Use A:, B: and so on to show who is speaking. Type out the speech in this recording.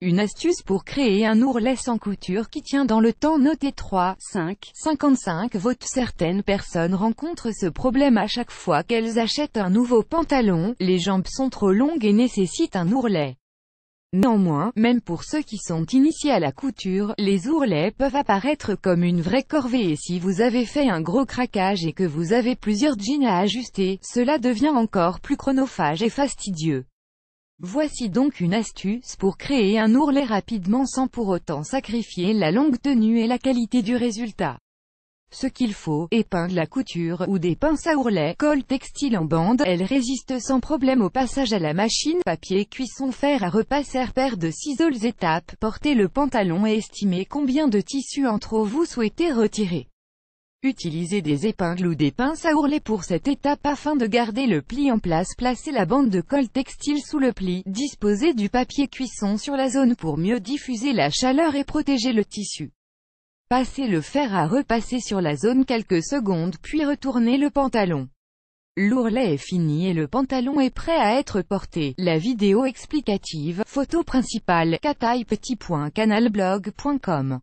A: Une astuce pour créer un ourlet sans couture qui tient dans le temps Notez 3, 5, 55 votes Certaines personnes rencontrent ce problème à chaque fois qu'elles achètent un nouveau pantalon, les jambes sont trop longues et nécessitent un ourlet. Néanmoins, même pour ceux qui sont initiés à la couture, les ourlets peuvent apparaître comme une vraie corvée et si vous avez fait un gros craquage et que vous avez plusieurs jeans à ajuster, cela devient encore plus chronophage et fastidieux. Voici donc une astuce pour créer un ourlet rapidement sans pour autant sacrifier la longue tenue et la qualité du résultat. Ce qu'il faut, épingle la couture, ou des pinces à ourlet, colle textile en bande, elle résiste sans problème au passage à la machine, papier, cuisson, fer à repasser, paire de ciseaux, étapes, portez le pantalon et estimez combien de tissu en trop vous souhaitez retirer. Utilisez des épingles ou des pinces à ourlet pour cette étape afin de garder le pli en place. Placez la bande de colle textile sous le pli. Disposez du papier cuisson sur la zone pour mieux diffuser la chaleur et protéger le tissu. Passez le fer à repasser sur la zone quelques secondes puis retournez le pantalon. L'ourlet est fini et le pantalon est prêt à être porté. La vidéo explicative, photo principale, kataipetit.canalblog.com